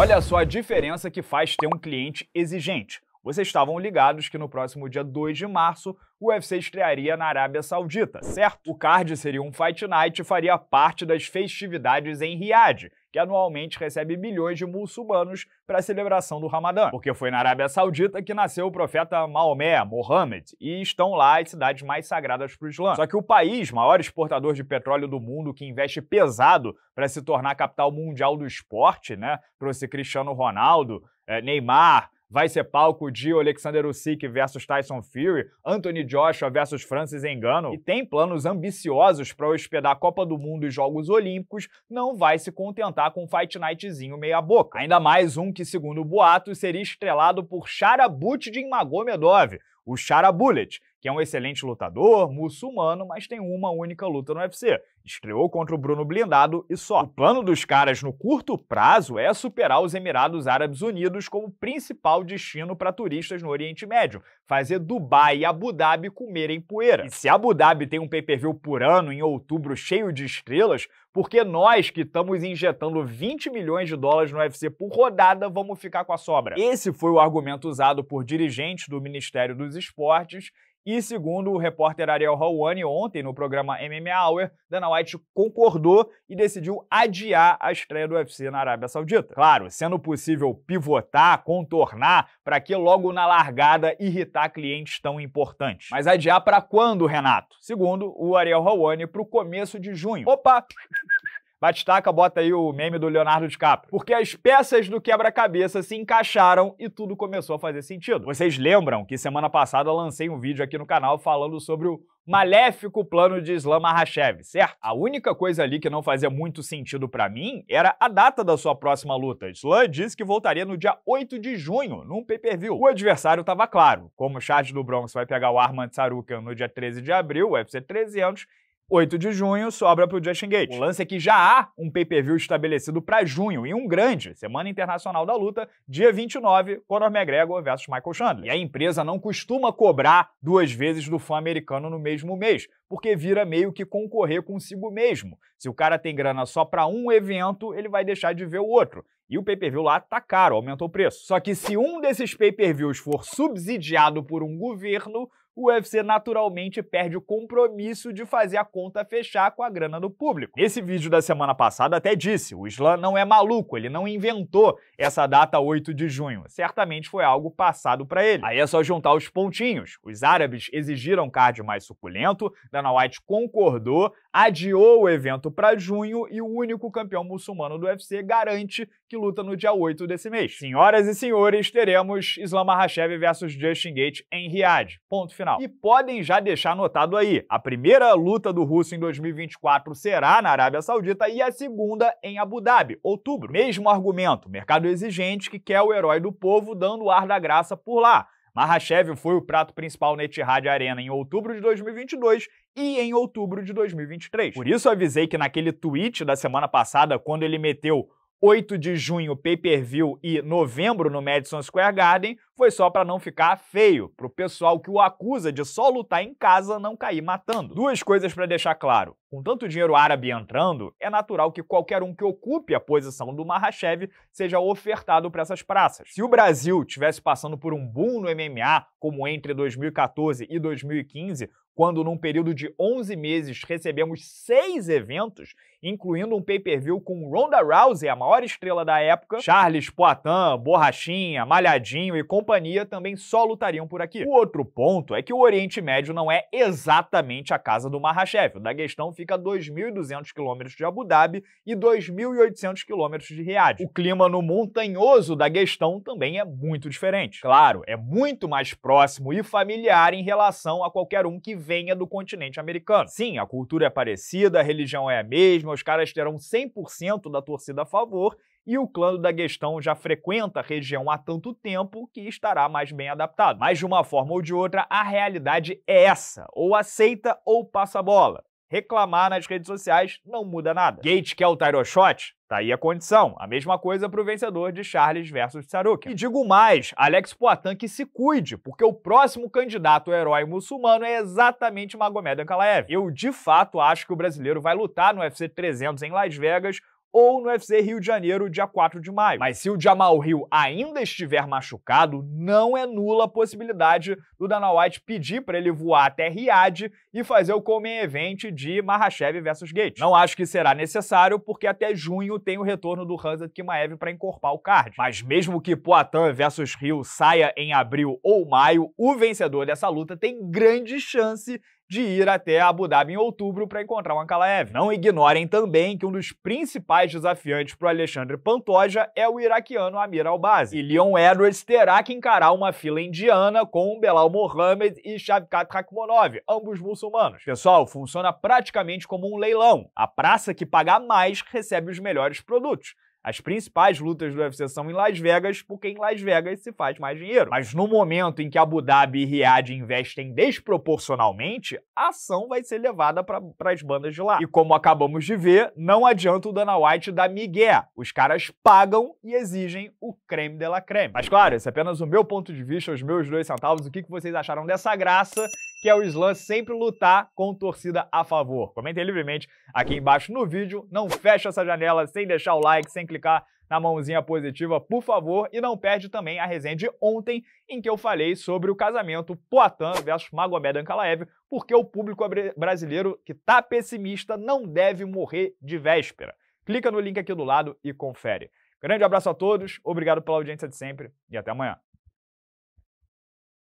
Olha só a diferença que faz ter um cliente exigente. Vocês estavam ligados que no próximo dia 2 de março o UFC estrearia na Arábia Saudita, certo? O card seria um Fight Night e faria parte das festividades em Riad, que anualmente recebe milhões de muçulmanos para a celebração do Ramadã, porque foi na Arábia Saudita que nasceu o profeta Maomé, Mohammed, e estão lá as cidades mais sagradas para o Islã. Só que o país, maior exportador de petróleo do mundo, que investe pesado para se tornar a capital mundial do esporte, né? Trouxe Cristiano Ronaldo, eh, Neymar, vai ser palco de Alexander Usyk versus Tyson Fury, Anthony Joshua versus Francis Engano, e tem planos ambiciosos para hospedar a Copa do Mundo e Jogos Olímpicos, não vai se contentar com um Fight Nightzinho meia boca. Ainda mais um que, segundo boatos, seria estrelado por Sharabut de Magomedov, o Chara Bullet, que é um excelente lutador, muçulmano, mas tem uma única luta no UFC. Estreou contra o Bruno Blindado e só. O plano dos caras no curto prazo é superar os Emirados Árabes Unidos como principal destino para turistas no Oriente Médio, fazer Dubai e Abu Dhabi comerem poeira. E se Abu Dhabi tem um pay-per-view por ano em outubro cheio de estrelas, porque nós que estamos injetando 20 milhões de dólares no UFC por rodada vamos ficar com a sobra. Esse foi o argumento usado por dirigentes do Ministério dos Esportes e segundo o repórter Ariel Helwani, ontem no programa MMA Hour, Dana White concordou e decidiu adiar a estreia do UFC na Arábia Saudita. Claro, sendo possível pivotar, contornar, para que logo na largada irritar clientes tão importantes. Mas adiar para quando, Renato? Segundo o Ariel Helwani, para o começo de junho. Opa! Batistaca, bota aí o meme do Leonardo DiCaprio. Porque as peças do quebra-cabeça se encaixaram e tudo começou a fazer sentido. Vocês lembram que semana passada eu lancei um vídeo aqui no canal falando sobre o maléfico plano de Islam Mahashev, certo? A única coisa ali que não fazia muito sentido para mim era a data da sua próxima luta. Islam disse que voltaria no dia 8 de junho, num pay-per-view. O adversário estava claro, como o Charles do Bronx vai pegar o Armand Sarukian no dia 13 de abril, UFC 300, 8 de junho sobra para o Justin Gate. O lance é que já há um pay-per-view estabelecido para junho e um grande, Semana Internacional da Luta, dia 29, Conor McGregor versus Michael Chandler. E a empresa não costuma cobrar duas vezes do fã americano no mesmo mês, porque vira meio que concorrer consigo mesmo. Se o cara tem grana só para um evento, ele vai deixar de ver o outro. E o pay-per-view lá tá caro, aumentou o preço. Só que se um desses pay-per-views for subsidiado por um governo, o UFC naturalmente perde o compromisso de fazer a conta fechar com a grana do público. Nesse vídeo da semana passada até disse, o Islam não é maluco, ele não inventou essa data 8 de junho. Certamente foi algo passado para ele. Aí é só juntar os pontinhos. Os árabes exigiram card mais suculento, Dana White concordou, adiou o evento para junho e o único campeão muçulmano do UFC garante que luta no dia 8 desse mês. Senhoras e senhores, teremos Islam Mahashev versus Justin Gates em Riad. Ponto final. E podem já deixar anotado aí, a primeira luta do russo em 2024 será na Arábia Saudita e a segunda em Abu Dhabi, outubro. Mesmo argumento, mercado exigente que quer o herói do povo dando ar da graça por lá. Mahashev foi o prato principal na Etihad Arena em outubro de 2022 e em outubro de 2023. Por isso avisei que naquele tweet da semana passada, quando ele meteu 8 de junho pay-per-view e novembro no Madison Square Garden foi só para não ficar feio, pro pessoal que o acusa de só lutar em casa não cair matando. Duas coisas para deixar claro. Com tanto dinheiro árabe entrando, é natural que qualquer um que ocupe a posição do Mahashev seja ofertado para essas praças. Se o Brasil tivesse passando por um boom no MMA, como entre 2014 e 2015, quando num período de 11 meses recebemos seis eventos, incluindo um pay-per-view com Ronda Rousey, a maior estrela da época, Charles Poitin, Borrachinha, Malhadinho e companhia também só lutariam por aqui. O outro ponto é que o Oriente Médio não é exatamente a casa do Mahashev. O Daguestão fica a 2.200 quilômetros de Abu Dhabi e 2.800 quilômetros de Riad. O clima no montanhoso Daguestão também é muito diferente. Claro, é muito mais próximo e familiar em relação a qualquer um que venha do continente americano. Sim, a cultura é parecida, a religião é a mesma, os caras terão 100% da torcida a favor e o clã do Daguestão já frequenta a região há tanto tempo que estará mais bem adaptado. Mas de uma forma ou de outra, a realidade é essa: ou aceita ou passa a bola reclamar nas redes sociais não muda nada. Gate quer o Tyro Shot? Tá aí a condição. A mesma coisa para o vencedor de Charles versus Sarukian. E digo mais, Alex Poitin que se cuide, porque o próximo candidato herói muçulmano é exatamente Magomed Ankalaev. Eu de fato acho que o brasileiro vai lutar no UFC 300 em Las Vegas ou no UFC Rio de Janeiro, dia 4 de maio. Mas se o Jamal Hill ainda estiver machucado, não é nula a possibilidade do Dana White pedir para ele voar até Riad e fazer o come event de Mahashev versus Gates. Não acho que será necessário, porque até junho tem o retorno do Hanzat Kimaev para encorpar o card. Mas mesmo que Poatan versus Rio saia em abril ou maio, o vencedor dessa luta tem grande chance de ir até Abu Dhabi em outubro para encontrar o Ankalaev. Não ignorem também que um dos principais desafiantes para o Alexandre Pantoja é o iraquiano Amir Albazi. E Leon Edwards terá que encarar uma fila indiana com Belal Mohamed e Shavkat Rakhmonov, ambos muçulmanos. Pessoal, funciona praticamente como um leilão. A praça que pagar mais recebe os melhores produtos. As principais lutas do UFC são em Las Vegas, porque em Las Vegas se faz mais dinheiro. Mas no momento em que Abu Dhabi e Riad investem desproporcionalmente, a ação vai ser levada para as bandas de lá. E como acabamos de ver, não adianta o Dana White dar miguel. Os caras pagam e exigem o creme de la creme. Mas claro, esse é apenas o meu ponto de vista, os meus dois centavos. O que, que vocês acharam dessa graça? que é o Islã sempre lutar com torcida a favor. Comentem livremente aqui embaixo no vídeo. Não fecha essa janela sem deixar o like, sem clicar na mãozinha positiva, por favor, e não perde também a resenha de ontem em que eu falei sobre o casamento Poatan versus Magomed Ankalaev, porque o público brasileiro que tá pessimista não deve morrer de véspera. Clica no link aqui do lado e confere. Grande abraço a todos, obrigado pela audiência de sempre e até amanhã.